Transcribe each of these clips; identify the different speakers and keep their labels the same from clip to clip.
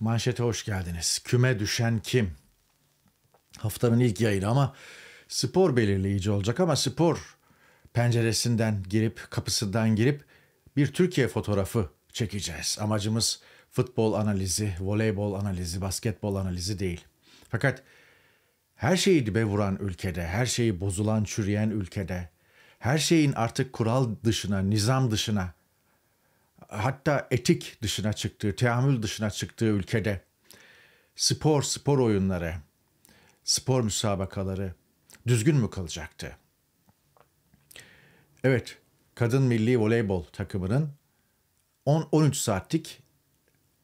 Speaker 1: Manşete hoş geldiniz. Küme düşen kim? Haftanın ilk yayını ama spor belirleyici olacak ama spor penceresinden girip kapısından girip bir Türkiye fotoğrafı çekeceğiz. Amacımız futbol analizi, voleybol analizi, basketbol analizi değil. Fakat her şeyi dibe vuran ülkede, her şeyi bozulan, çürüyen ülkede, her şeyin artık kural dışına, nizam dışına hatta etik dışına çıktığı, teamül dışına çıktığı ülkede spor, spor oyunları, spor müsabakaları düzgün mü kalacaktı? Evet, kadın milli voleybol takımının 10-13 saatlik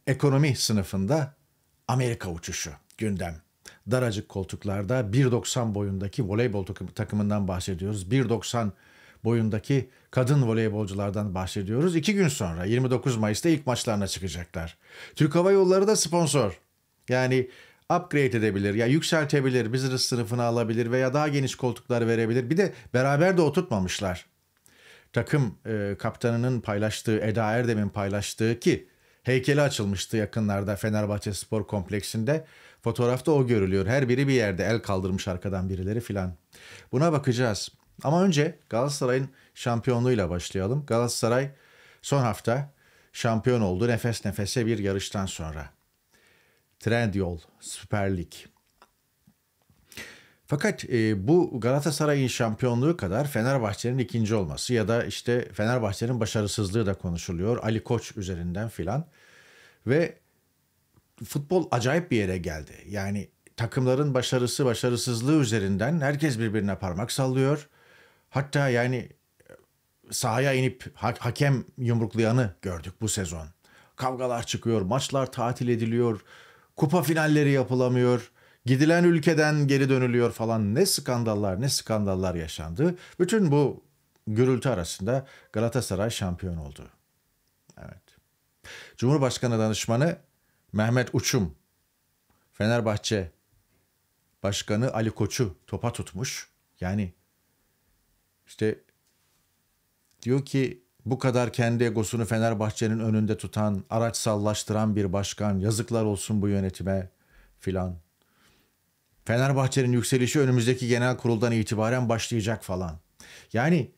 Speaker 1: ekonomi sınıfında Amerika uçuşu gündem. Daracık koltuklarda 1.90 boyundaki voleybol takımından bahsediyoruz. 1.90 boyundaki kadın voleybolculardan bahsediyoruz. İki gün sonra 29 Mayıs'ta ilk maçlarına çıkacaklar. Türk Hava Yolları da sponsor. Yani upgrade edebilir, ya yükseltebilir, business sınıfına alabilir veya daha geniş koltuklar verebilir. Bir de beraber de oturtmamışlar. Takım e, kaptanının paylaştığı, Eda Erdem'in paylaştığı ki heykeli açılmıştı yakınlarda Fenerbahçe Spor Kompleksi'nde. Fotoğrafta o görülüyor. Her biri bir yerde el kaldırmış arkadan birileri filan. Buna bakacağız. Ama önce Galatasaray'ın şampiyonluğuyla başlayalım. Galatasaray son hafta şampiyon oldu nefes nefese bir yarıştan sonra. Trendyol, Süper Lig. Fakat e, bu Galatasaray'ın şampiyonluğu kadar Fenerbahçe'nin ikinci olması ya da işte Fenerbahçe'nin başarısızlığı da konuşuluyor. Ali Koç üzerinden filan. Ve futbol acayip bir yere geldi. Yani takımların başarısı, başarısızlığı üzerinden herkes birbirine parmak sallıyor. Hatta yani e, sahaya inip ha- hakem yumruklayanı gördük bu sezon. Kavgalar çıkıyor, maçlar tatil ediliyor, kupa finalleri yapılamıyor, gidilen ülkeden geri dönülüyor falan. Ne skandallar, ne skandallar yaşandı. Bütün bu gürültü arasında Galatasaray şampiyon oldu. Evet. Cumhurbaşkanı danışmanı Mehmet Uçum, Fenerbahçe Başkanı Ali Koç'u topa tutmuş. Yani işte diyor ki bu kadar kendi egosunu Fenerbahçe'nin önünde tutan, araç sallaştıran bir başkan yazıklar olsun bu yönetime filan. Fenerbahçe'nin yükselişi önümüzdeki genel kuruldan itibaren başlayacak falan. Yani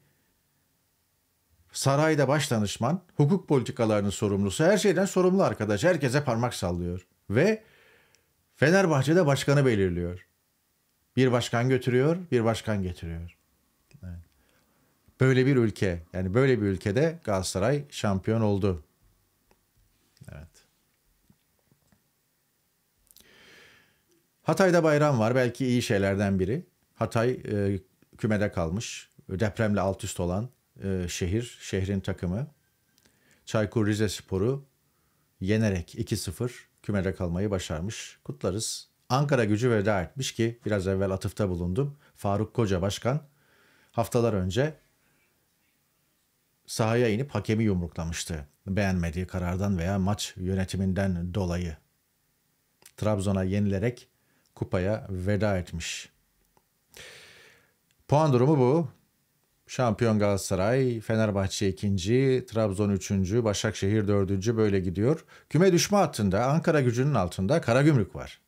Speaker 1: sarayda baş danışman, hukuk politikalarının sorumlusu, her şeyden sorumlu arkadaş. Herkese parmak sallıyor ve Fenerbahçe'de başkanı belirliyor. Bir başkan götürüyor, bir başkan getiriyor böyle bir ülke yani böyle bir ülkede Galatasaray şampiyon oldu. Evet. Hatay'da bayram var. Belki iyi şeylerden biri. Hatay e, kümede kalmış. Depremle alt üst olan e, şehir, şehrin takımı. Çaykur Rizespor'u yenerek 2-0 kümede kalmayı başarmış. Kutlarız. Ankara gücü veda etmiş ki biraz evvel atıfta bulundum. Faruk Koca Başkan haftalar önce sahaya inip hakemi yumruklamıştı. Beğenmediği karardan veya maç yönetiminden dolayı. Trabzon'a yenilerek kupaya veda etmiş. Puan durumu bu. Şampiyon Galatasaray, Fenerbahçe ikinci, Trabzon üçüncü, Başakşehir dördüncü böyle gidiyor. Küme düşme hattında Ankara gücünün altında Karagümrük var.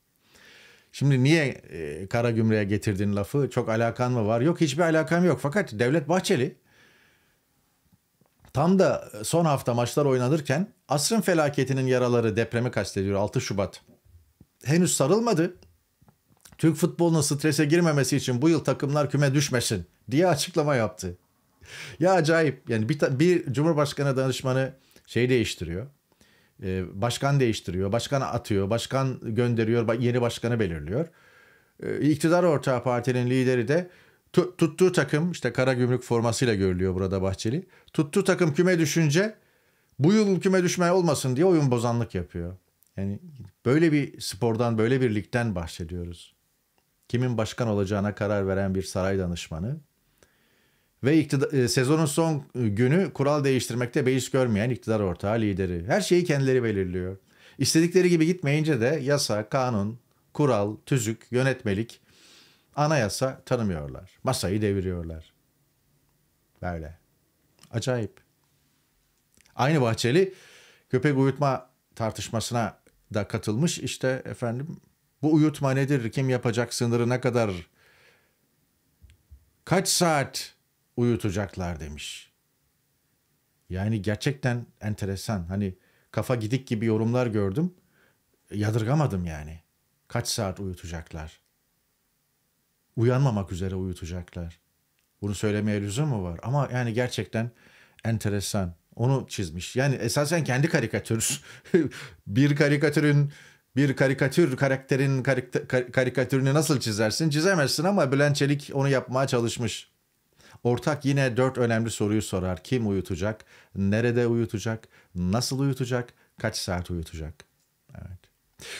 Speaker 1: Şimdi niye e, Karagümrük'e getirdin lafı? Çok alakan mı var? Yok hiçbir alakam yok. Fakat Devlet Bahçeli Tam da son hafta maçlar oynanırken asrın felaketinin yaraları depremi kastediyor 6 Şubat. Henüz sarılmadı. Türk futbolunun strese girmemesi için bu yıl takımlar küme düşmesin diye açıklama yaptı. ya acayip yani bir, bir Cumhurbaşkanı danışmanı şey değiştiriyor. E, başkan değiştiriyor, başkan atıyor, başkan gönderiyor, yeni başkanı belirliyor. E, iktidar ortağı partinin lideri de tuttuğu takım işte kara gümrük formasıyla görülüyor burada Bahçeli. Tuttuğu takım küme düşünce bu yıl küme düşme olmasın diye oyun bozanlık yapıyor. Yani böyle bir spordan, böyle bir ligden bahsediyoruz. Kimin başkan olacağına karar veren bir saray danışmanı ve iktidar, e, sezonun son günü kural değiştirmekte beis görmeyen iktidar ortağı lideri. Her şeyi kendileri belirliyor. İstedikleri gibi gitmeyince de yasa, kanun, kural, tüzük, yönetmelik Anayasa tanımıyorlar. Masayı deviriyorlar. Böyle. Acayip. Aynı Bahçeli köpek uyutma tartışmasına da katılmış. işte efendim bu uyutma nedir? Kim yapacak? Sınırı ne kadar? Kaç saat uyutacaklar demiş. Yani gerçekten enteresan. Hani kafa gidik gibi yorumlar gördüm. Yadırgamadım yani. Kaç saat uyutacaklar? uyanmamak üzere uyutacaklar. Bunu söylemeye lüzum mu var? Ama yani gerçekten enteresan. Onu çizmiş. Yani esasen kendi karikatür. bir karikatürün bir karikatür karakterin karikatürünü nasıl çizersin? Çizemezsin ama Bülent Çelik onu yapmaya çalışmış. Ortak yine dört önemli soruyu sorar. Kim uyutacak? Nerede uyutacak? Nasıl uyutacak? Kaç saat uyutacak? Evet.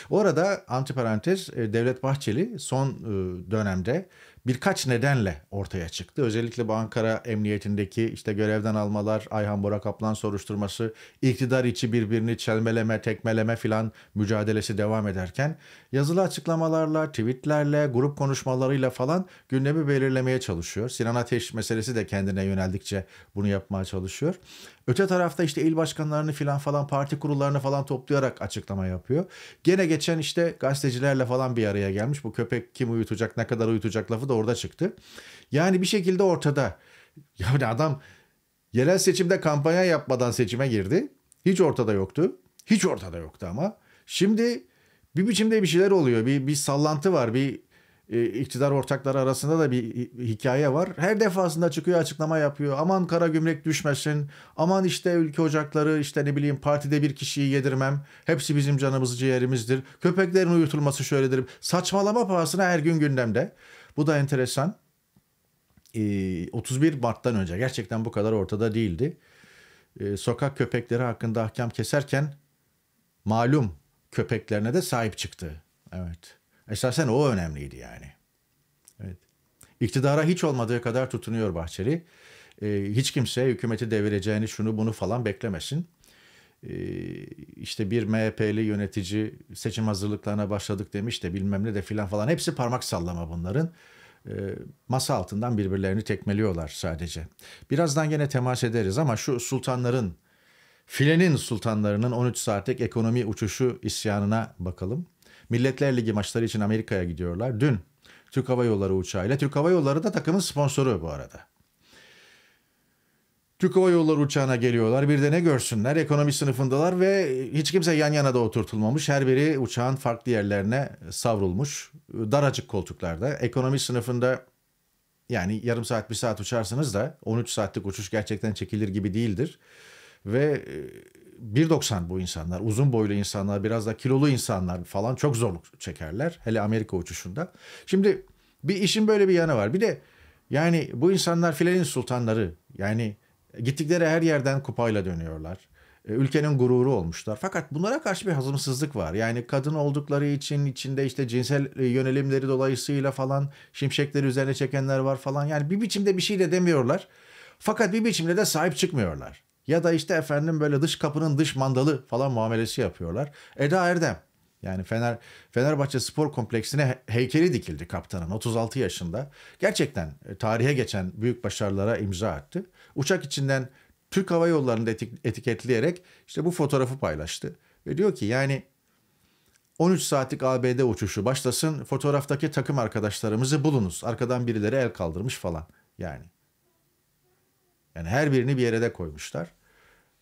Speaker 1: Orada antiparantez e, Devlet Bahçeli son e, dönemde birkaç nedenle ortaya çıktı. Özellikle bu Ankara Emniyetindeki işte görevden almalar, Ayhan Bora Kaplan soruşturması, iktidar içi birbirini çelmeleme, tekmeleme filan mücadelesi devam ederken Yazılı açıklamalarla, tweetlerle, grup konuşmalarıyla falan gündemi belirlemeye çalışıyor. Sinan Ateş meselesi de kendine yöneldikçe bunu yapmaya çalışıyor. Öte tarafta işte il başkanlarını filan falan parti kurullarını falan toplayarak açıklama yapıyor. Gene geçen işte gazetecilerle falan bir araya gelmiş. Bu köpek kim uyutacak, ne kadar uyutacak lafı da orada çıktı. Yani bir şekilde ortada. Yani adam yerel seçimde kampanya yapmadan seçime girdi. Hiç ortada yoktu. Hiç ortada yoktu ama. Şimdi bir biçimde bir şeyler oluyor. Bir, bir sallantı var. Bir e, iktidar ortakları arasında da bir hikaye var. Her defasında çıkıyor açıklama yapıyor. Aman kara gümrük düşmesin. Aman işte ülke ocakları işte ne bileyim partide bir kişiyi yedirmem. Hepsi bizim canımız ciğerimizdir. Köpeklerin uyutulması şöyledir. Saçmalama pahasına her gün gündemde. Bu da enteresan. E, 31 Mart'tan önce gerçekten bu kadar ortada değildi. E, sokak köpekleri hakkında ahkam keserken malum köpeklerine de sahip çıktı. Evet. Esasen o önemliydi yani. Evet. İktidara hiç olmadığı kadar tutunuyor Bahçeli. Ee, hiç kimse hükümeti devireceğini şunu bunu falan beklemesin. Ee, işte bir MHP'li yönetici seçim hazırlıklarına başladık demiş de bilmem ne de filan falan hepsi parmak sallama bunların. Ee, masa altından birbirlerini tekmeliyorlar sadece. Birazdan gene temas ederiz ama şu sultanların Filenin sultanlarının 13 saatlik ekonomi uçuşu isyanına bakalım. Milletler Ligi maçları için Amerika'ya gidiyorlar. Dün Türk Hava Yolları uçağıyla. Türk Hava Yolları da takımın sponsoru bu arada. Türk Hava Yolları uçağına geliyorlar. Bir de ne görsünler? Ekonomi sınıfındalar ve hiç kimse yan yana da oturtulmamış. Her biri uçağın farklı yerlerine savrulmuş. Daracık koltuklarda. Ekonomi sınıfında yani yarım saat bir saat uçarsınız da 13 saatlik uçuş gerçekten çekilir gibi değildir. Ve 1.90 e, bu insanlar uzun boylu insanlar biraz da kilolu insanlar falan çok zorluk çekerler hele Amerika uçuşunda. Şimdi bir işin böyle bir yanı var. Bir de yani bu insanlar filenin sultanları yani gittikleri her yerden kupayla dönüyorlar. E, ülkenin gururu olmuşlar. Fakat bunlara karşı bir hazımsızlık var. Yani kadın oldukları için içinde işte cinsel e, yönelimleri dolayısıyla falan şimşekleri üzerine çekenler var falan. Yani bir biçimde bir şey de demiyorlar. Fakat bir biçimde de sahip çıkmıyorlar. Ya da işte efendim böyle dış kapının dış mandalı falan muamelesi yapıyorlar. Eda Erdem yani Fener Fenerbahçe Spor Kompleksine heykeli dikildi kaptanın 36 yaşında. Gerçekten e, tarihe geçen büyük başarılara imza attı. Uçak içinden Türk Hava Yolları'nda etiketleyerek işte bu fotoğrafı paylaştı. Ve diyor ki yani 13 saatlik ABD uçuşu başlasın fotoğraftaki takım arkadaşlarımızı bulunuz. Arkadan birileri el kaldırmış falan yani. Yani her birini bir yere de koymuşlar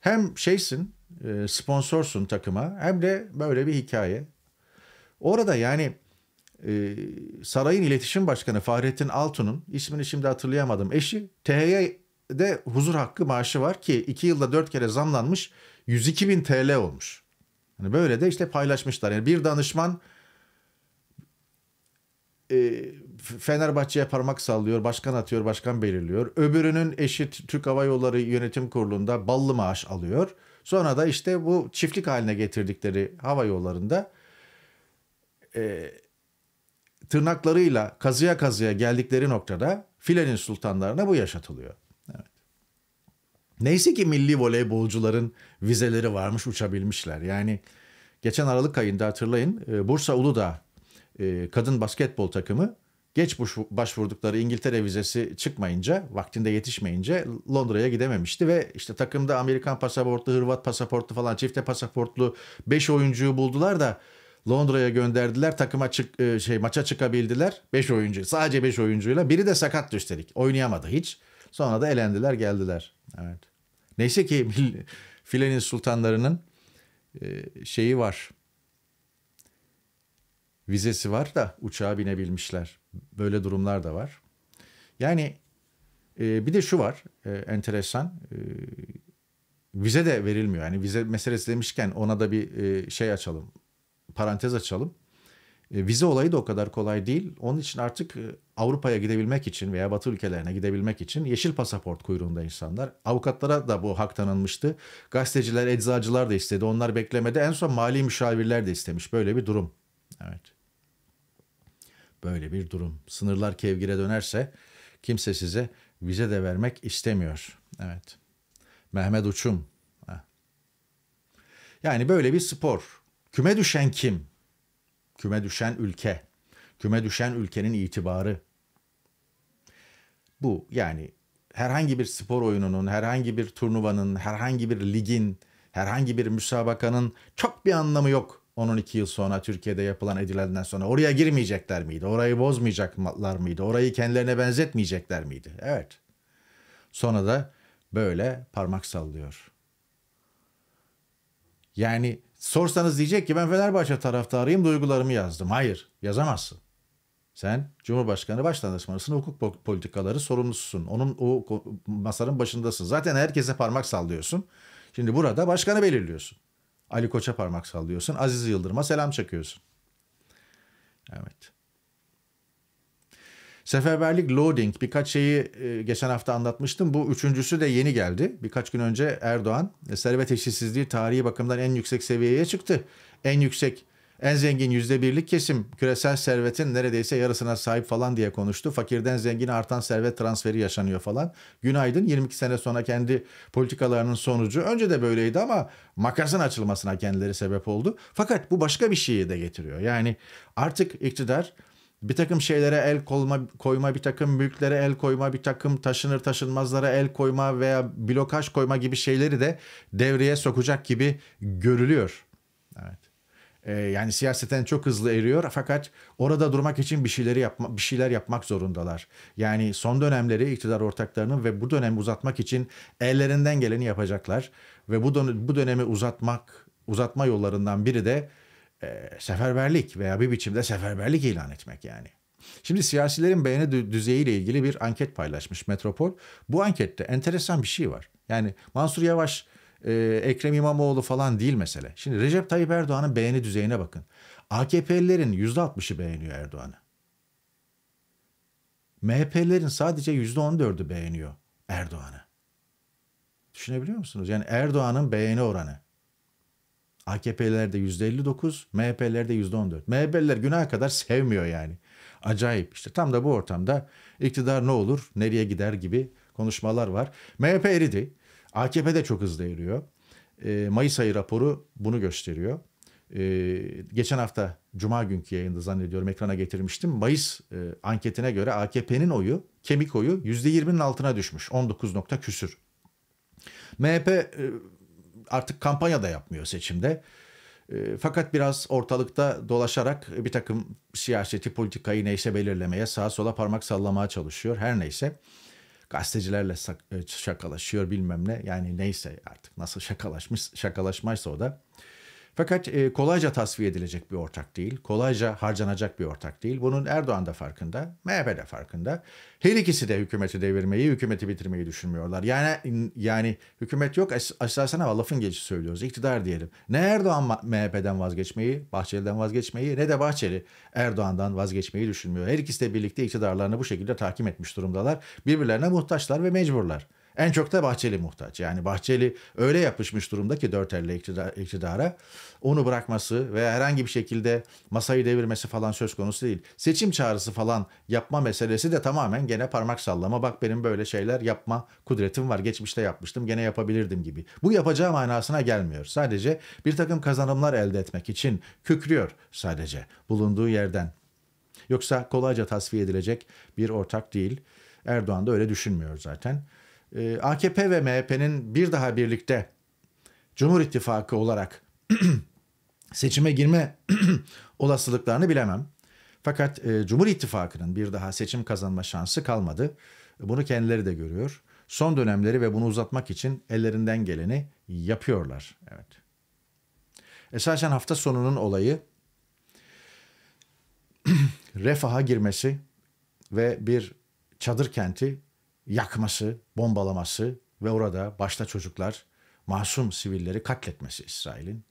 Speaker 1: hem şeysin e, sponsorsun takıma hem de böyle bir hikaye. Orada yani e, sarayın iletişim başkanı Fahrettin Altun'un ismini şimdi hatırlayamadım eşi THY'de huzur hakkı maaşı var ki 2 yılda 4 kere zamlanmış 102 bin TL olmuş. Yani böyle de işte paylaşmışlar. Yani bir danışman e, Fenerbahçe'ye parmak sallıyor, başkan atıyor, başkan belirliyor. Öbürünün eşi Türk Hava Yolları Yönetim Kurulu'nda ballı maaş alıyor. Sonra da işte bu çiftlik haline getirdikleri hava yollarında e, tırnaklarıyla kazıya kazıya geldikleri noktada filenin sultanlarına bu yaşatılıyor. Evet. Neyse ki milli voleybolcuların vizeleri varmış uçabilmişler. Yani geçen Aralık ayında hatırlayın e, Bursa Uludağ e, kadın basketbol takımı geç başvurdukları İngiltere vizesi çıkmayınca, vaktinde yetişmeyince Londra'ya gidememişti ve işte takımda Amerikan pasaportlu, Hırvat pasaportlu falan çifte pasaportlu 5 oyuncuyu buldular da Londra'ya gönderdiler. Takıma çık e, şey maça çıkabildiler. 5 oyuncu. Sadece 5 oyuncuyla. Biri de sakat üstelik. Oynayamadı hiç. Sonra da elendiler, geldiler. Evet. Neyse ki Filenin sultanlarının e, şeyi var vizesi var da uçağa binebilmişler. Böyle durumlar da var. Yani e, bir de şu var e, enteresan. E, vize de verilmiyor. Yani vize meselesi demişken ona da bir e, şey açalım. Parantez açalım. E, vize olayı da o kadar kolay değil. Onun için artık e, Avrupa'ya gidebilmek için veya Batı ülkelerine gidebilmek için yeşil pasaport kuyruğunda insanlar. Avukatlara da bu hak tanınmıştı. Gazeteciler, eczacılar da istedi. Onlar beklemedi. En son mali müşavirler de istemiş. Böyle bir durum. Evet böyle bir durum. Sınırlar kevgire dönerse kimse size vize de vermek istemiyor. Evet. Mehmet Uçum. Yani böyle bir spor. Küme düşen kim? Küme düşen ülke. Küme düşen ülkenin itibarı. Bu yani herhangi bir spor oyununun, herhangi bir turnuvanın, herhangi bir ligin, herhangi bir müsabakanın çok bir anlamı yok. 10-12 yıl sonra Türkiye'de yapılan edilenden sonra oraya girmeyecekler miydi? Orayı bozmayacaklar mıydı? Orayı kendilerine benzetmeyecekler miydi? Evet. Sonra da böyle parmak sallıyor. Yani sorsanız diyecek ki ben Fenerbahçe taraftarıyım duygularımı yazdım. Hayır yazamazsın. Sen Cumhurbaşkanı Başdanışmanısın, hukuk politikaları sorumlususun. Onun o masanın başındasın. Zaten herkese parmak sallıyorsun. Şimdi burada başkanı belirliyorsun. Ali Koç'a parmak sallıyorsun. Aziz Yıldırım'a selam çakıyorsun. Evet. Seferberlik loading birkaç şeyi e, geçen hafta anlatmıştım. Bu üçüncüsü de yeni geldi. Birkaç gün önce Erdoğan e, servet eşitsizliği tarihi bakımdan en yüksek seviyeye çıktı. En yüksek en zengin yüzde birlik kesim küresel servetin neredeyse yarısına sahip falan diye konuştu. Fakirden zengine artan servet transferi yaşanıyor falan. Günaydın 22 sene sonra kendi politikalarının sonucu önce de böyleydi ama makasın açılmasına kendileri sebep oldu. Fakat bu başka bir şeyi de getiriyor. Yani artık iktidar bir takım şeylere el koyma, koyma, bir takım büyüklere el koyma, bir takım taşınır taşınmazlara el koyma veya blokaj koyma gibi şeyleri de devreye sokacak gibi görülüyor. Evet. Ee, yani siyaseten çok hızlı eriyor fakat orada durmak için bir şeyleri yapma, bir şeyler yapmak zorundalar. Yani son dönemleri iktidar ortaklarının ve bu dönemi uzatmak için ellerinden geleni yapacaklar ve bu dön- bu dönemi uzatmak uzatma yollarından biri de e, seferberlik veya bir biçimde seferberlik ilan etmek yani. Şimdi siyasilerin beğeni düzeyiyle ilgili bir anket paylaşmış Metropol. Bu ankette enteresan bir şey var. Yani Mansur Yavaş e, Ekrem İmamoğlu falan değil mesele. Şimdi Recep Tayyip Erdoğan'ın beğeni düzeyine bakın. AKP'lilerin %60'ı beğeniyor Erdoğan'ı. MHP'lilerin sadece %14'ü beğeniyor Erdoğan'ı. Düşünebiliyor musunuz? Yani Erdoğan'ın beğeni oranı. AKP'lilerde %59, MHP'lilerde %14. MHP'liler günah kadar sevmiyor yani. Acayip işte tam da bu ortamda iktidar ne olur, nereye gider gibi konuşmalar var. MHP eridi. AKP de çok hızlı eriyor. E, Mayıs ayı raporu bunu gösteriyor. E, geçen hafta Cuma günkü yayında zannediyorum ekrana getirmiştim. Mayıs e, anketine göre AKP'nin oyu, kemik oyu %20'nin altına düşmüş. 19 nokta küsür. MHP e, artık kampanya da yapmıyor seçimde. E, fakat biraz ortalıkta dolaşarak bir takım siyaseti, politikayı neyse belirlemeye, sağa sola parmak sallamaya çalışıyor. Her neyse gazetecilerle e, şakalaşıyor bilmem ne. Yani neyse artık nasıl şakalaşmış şakalaşmaysa o da. Fakat e, kolayca tasfiye edilecek bir ortak değil, kolayca harcanacak bir ortak değil. Bunun Erdoğan da farkında, MHP de farkında. Her ikisi de hükümeti devirmeyi, hükümeti bitirmeyi düşünmüyorlar. Yani yani hükümet yok, esasen ama lafın gelişi söylüyoruz, iktidar diyelim. Ne Erdoğan MHP'den vazgeçmeyi, Bahçeli'den vazgeçmeyi ne de Bahçeli Erdoğan'dan vazgeçmeyi düşünmüyor. Her ikisi de birlikte iktidarlarını bu şekilde takip etmiş durumdalar. Birbirlerine muhtaçlar ve mecburlar. En çok da Bahçeli muhtaç. Yani Bahçeli öyle yapışmış durumda ki dört elle iktidara. Onu bırakması veya herhangi bir şekilde masayı devirmesi falan söz konusu değil. Seçim çağrısı falan yapma meselesi de tamamen gene parmak sallama. Bak benim böyle şeyler yapma kudretim var. Geçmişte yapmıştım gene yapabilirdim gibi. Bu yapacağı manasına gelmiyor. Sadece bir takım kazanımlar elde etmek için kükrüyor sadece bulunduğu yerden. Yoksa kolayca tasfiye edilecek bir ortak değil. Erdoğan da öyle düşünmüyor zaten. Ee, AKP ve MHP'nin bir daha birlikte Cumhur İttifakı olarak seçime girme olasılıklarını bilemem. Fakat e, Cumhur İttifakı'nın bir daha seçim kazanma şansı kalmadı. Bunu kendileri de görüyor. Son dönemleri ve bunu uzatmak için ellerinden geleni yapıyorlar. Evet. Esasen hafta sonunun olayı refaha girmesi ve bir çadır kenti yakması, bombalaması ve orada başta çocuklar masum sivilleri katletmesi İsrail'in.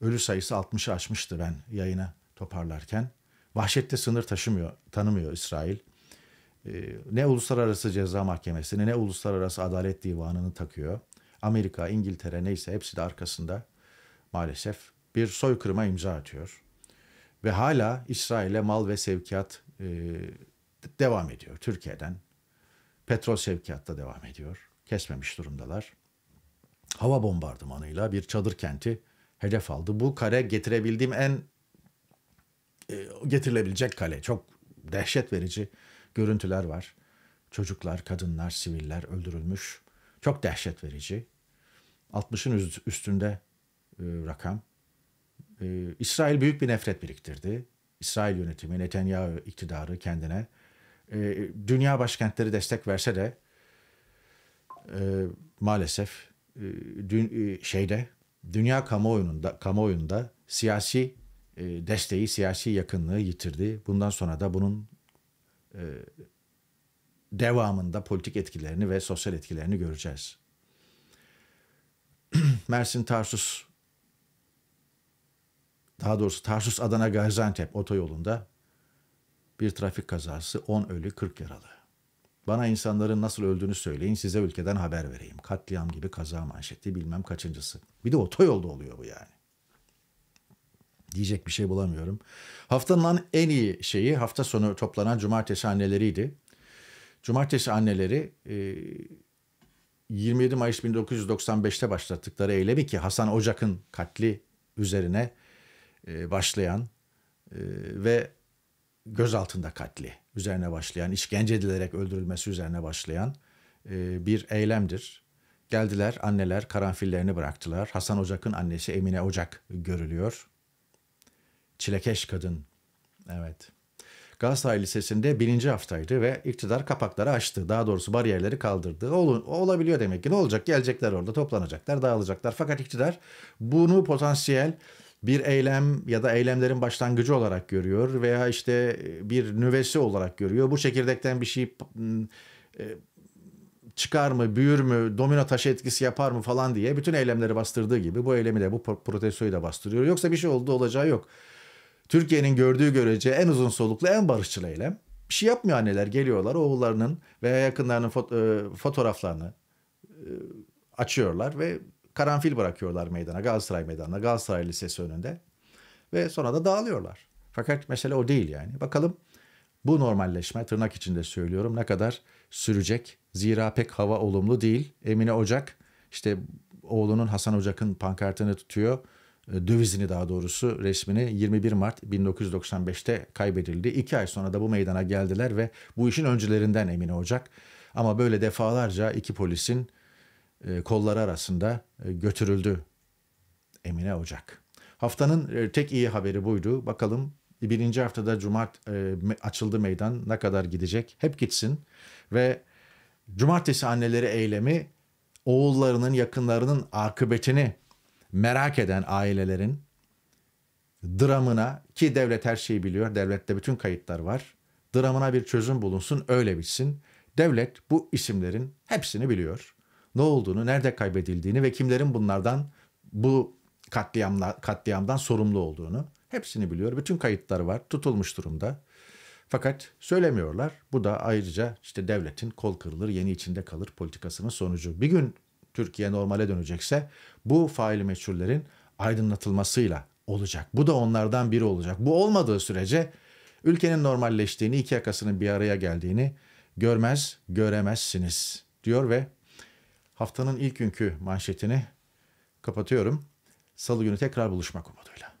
Speaker 1: Ölü sayısı 60'ı aşmıştı ben yayına toparlarken. Vahşette sınır taşımıyor, tanımıyor İsrail. Ee, ne uluslararası ceza mahkemesini ne uluslararası adalet divanını takıyor. Amerika, İngiltere neyse hepsi de arkasında maalesef bir soykırıma imza atıyor. Ve hala İsrail'e mal ve sevkiyat e, devam ediyor Türkiye'den, Petrol sevkiyatta devam ediyor. Kesmemiş durumdalar. Hava bombardımanıyla bir çadır kenti hedef aldı. Bu kare getirebildiğim en e, getirilebilecek kale. Çok dehşet verici görüntüler var. Çocuklar, kadınlar, siviller öldürülmüş. Çok dehşet verici. 60'ın üstünde e, rakam. E, İsrail büyük bir nefret biriktirdi. İsrail yönetimi, Netanyahu iktidarı kendine e, dünya başkentleri destek verse de e, maalesef e, dün, e, şeyde dünya kamuoyunda kamuoyunda siyasi e, desteği, siyasi yakınlığı yitirdi. Bundan sonra da bunun e, devamında politik etkilerini ve sosyal etkilerini göreceğiz. Mersin Tarsus daha doğrusu Tarsus Adana Gaziantep otoyolunda bir trafik kazası 10 ölü 40 yaralı. Bana insanların nasıl öldüğünü söyleyin size ülkeden haber vereyim. Katliam gibi kaza manşeti bilmem kaçıncısı. Bir de otoyolda oluyor bu yani. Diyecek bir şey bulamıyorum. Haftanın en iyi şeyi hafta sonu toplanan cumartesi anneleriydi. Cumartesi anneleri 27 e, Mayıs 1995'te başlattıkları eylemi ki Hasan Ocak'ın katli üzerine e, başlayan e, ve gözaltında katli üzerine başlayan, işkence edilerek öldürülmesi üzerine başlayan e, bir eylemdir. Geldiler anneler karanfillerini bıraktılar. Hasan Ocak'ın annesi Emine Ocak görülüyor. Çilekeş kadın. Evet. Galatasaray Lisesi'nde birinci haftaydı ve iktidar kapakları açtı. Daha doğrusu bariyerleri kaldırdı. Olun olabiliyor demek ki. Ne olacak? Gelecekler orada toplanacaklar, dağılacaklar. Fakat iktidar bunu potansiyel bir eylem ya da eylemlerin başlangıcı olarak görüyor veya işte e, bir nüvesi olarak görüyor. Bu çekirdekten bir şey e, çıkar mı, büyür mü, domino taşı etkisi yapar mı falan diye bütün eylemleri bastırdığı gibi bu eylemi de bu protestoyu da bastırıyor. Yoksa bir şey oldu olacağı yok. Türkiye'nin gördüğü görece en uzun soluklu, en barışçıl eylem. Bir şey yapmıyor anneler geliyorlar oğullarının veya yakınlarının foto- e, fotoğraflarını açıyorlar ve karanfil bırakıyorlar meydana Galatasaray meydanına Galatasaray Lisesi önünde ve sonra da dağılıyorlar. Fakat mesele o değil yani. Bakalım bu normalleşme tırnak içinde söylüyorum ne kadar sürecek. Zira pek hava olumlu değil. Emine Ocak işte oğlunun Hasan Ocak'ın pankartını tutuyor. E, dövizini daha doğrusu resmini 21 Mart 1995'te kaybedildi. İki ay sonra da bu meydana geldiler ve bu işin öncülerinden Emine Ocak. Ama böyle defalarca iki polisin e, kolları arasında e, götürüldü Emine Ocak. Haftanın e, tek iyi haberi buydu. Bakalım birinci haftada cumart açıldı meydan ne kadar gidecek? Hep gitsin ve cumartesi anneleri eylemi oğullarının yakınlarının akıbetini merak eden ailelerin dramına ki devlet her şeyi biliyor. Devlette bütün kayıtlar var. Dramına bir çözüm bulunsun, öyle bitsin. Devlet bu isimlerin hepsini biliyor ne olduğunu, nerede kaybedildiğini ve kimlerin bunlardan bu katliamla, katliamdan sorumlu olduğunu hepsini biliyor. Bütün kayıtları var, tutulmuş durumda. Fakat söylemiyorlar. Bu da ayrıca işte devletin kol kırılır, yeni içinde kalır politikasının sonucu. Bir gün Türkiye normale dönecekse bu faili meçhullerin aydınlatılmasıyla olacak. Bu da onlardan biri olacak. Bu olmadığı sürece ülkenin normalleştiğini, iki yakasının bir araya geldiğini görmez, göremezsiniz diyor ve haftanın ilk günkü manşetini kapatıyorum. Salı günü tekrar buluşmak umuduyla.